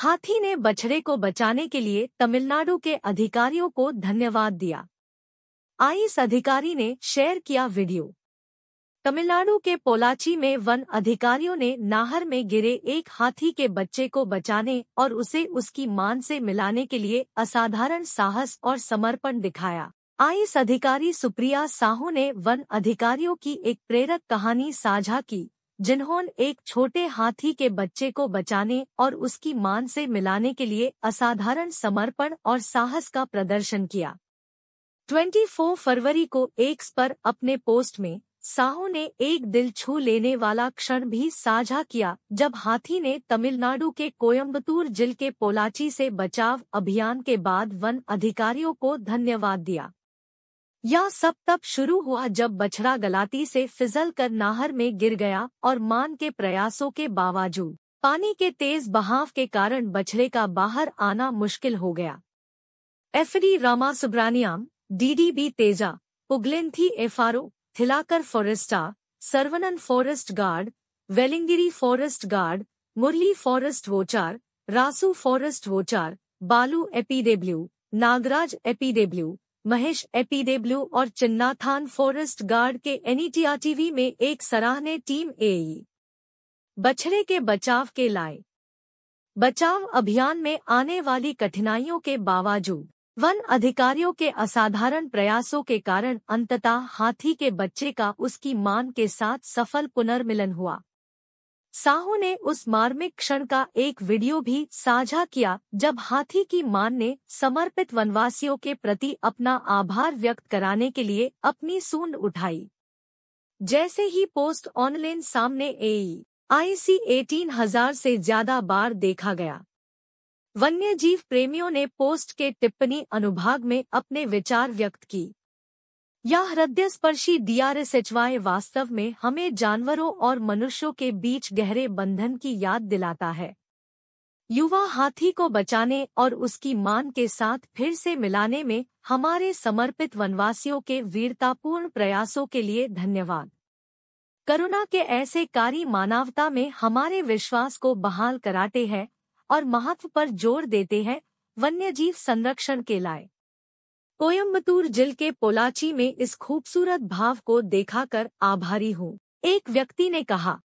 हाथी ने बछड़े को बचाने के लिए तमिलनाडु के अधिकारियों को धन्यवाद दिया आईस अधिकारी ने शेयर किया वीडियो तमिलनाडु के पोलाची में वन अधिकारियों ने नाहर में गिरे एक हाथी के बच्चे को बचाने और उसे उसकी मान से मिलाने के लिए असाधारण साहस और समर्पण दिखाया आईस अधिकारी सुप्रिया साहू ने वन अधिकारियों की एक प्रेरक कहानी साझा की जिन्होंने एक छोटे हाथी के बच्चे को बचाने और उसकी मान से मिलाने के लिए असाधारण समर्पण और साहस का प्रदर्शन किया 24 फरवरी को एक्स पर अपने पोस्ट में साहू ने एक दिल छू लेने वाला क्षण भी साझा किया जब हाथी ने तमिलनाडु के कोयम्बतूर जिल के पोलाची से बचाव अभियान के बाद वन अधिकारियों को धन्यवाद दिया यह सब तब शुरू हुआ जब बछड़ा गलाती से फिजल कर नाहर में गिर गया और मान के प्रयासों के बावजूद पानी के तेज बहाव के कारण बछड़े का बाहर आना मुश्किल हो गया FD Rama Subramaniam DDB Teja Pugalenthi FRO Thilakar forester Saravanan forest guard Velingiri forest guard Murali forest watcher Rasu forest watcher Balu APW Nagraj एपीडेब्ल्यू Mahesh एपीडेब्ल्यू और चिन्नाथान फॉरेस्ट गार्ड के एनईटीआर टीवी में एक सराहने टीम एई बछड़े के बचाव के लाए बचाव अभियान में आने वाली कठिनाइयों के बावजूद वन अधिकारियों के असाधारण प्रयासों के कारण अंततः हाथी के बच्चे का उसकी मान के साथ सफल पुनर्मिलन हुआ साहू ने उस मार्मिक क्षण का एक वीडियो भी साझा किया जब हाथी की मान ने समर्पित वनवासियों के प्रति अपना आभार व्यक्त कराने के लिए अपनी सूंड उठाई जैसे ही पोस्ट ऑनलाइन सामने ए आई सी एटीन हजार से ज्यादा बार देखा गया वन्य जीव प्रेमियों ने पोस्ट के टिप्पणी अनुभाग में अपने विचार व्यक्त की यह हृदय स्पर्शी डीआरएसएचवाई वास्तव में हमें जानवरों और मनुष्यों के बीच गहरे बंधन की याद दिलाता है युवा हाथी को बचाने और उसकी मान के साथ फिर से मिलाने में हमारे समर्पित वनवासियों के वीरतापूर्ण प्रयासों के लिए धन्यवाद करुणा के ऐसे कार्य मानवता में हमारे विश्वास को बहाल कराते हैं और महत्व पर जोर देते हैं वन्यजीव संरक्षण के लाए कोयम्बतूर जिल के पोलाची में इस खूबसूरत भाव को देखा कर आभारी हूँ एक व्यक्ति ने कहा